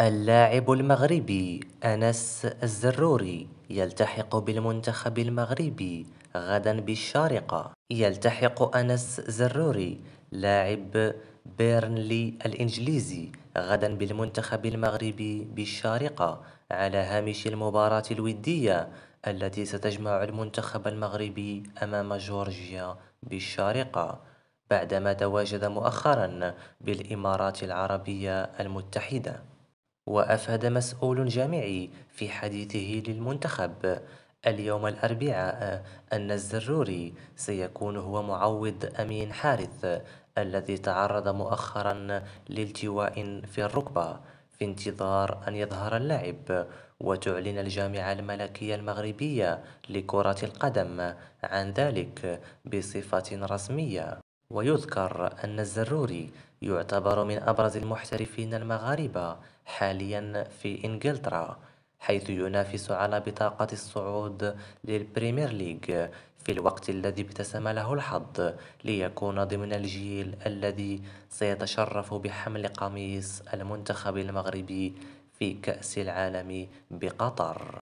اللاعب المغربي أنس الزروري يلتحق بالمنتخب المغربي غدا بالشارقة يلتحق أنس زروري لاعب بيرنلي الإنجليزي غدا بالمنتخب المغربي بالشارقة على هامش المباراة الودية التي ستجمع المنتخب المغربي أمام جورجيا بالشارقة بعدما تواجد مؤخرا بالإمارات العربية المتحدة وأفاد مسؤول جامعي في حديثه للمنتخب اليوم الأربعاء أن الزروري سيكون هو معوض أمين حارث الذي تعرض مؤخرا لالتواء في الركبة في انتظار أن يظهر اللاعب وتعلن الجامعة الملكية المغربية لكرة القدم عن ذلك بصفة رسمية ويذكر أن الزروري يعتبر من أبرز المحترفين المغاربة حاليا في إنجلترا حيث ينافس على بطاقة الصعود للبريمير ليج في الوقت الذي ابتسم له الحظ ليكون ضمن الجيل الذي سيتشرف بحمل قميص المنتخب المغربي في كأس العالم بقطر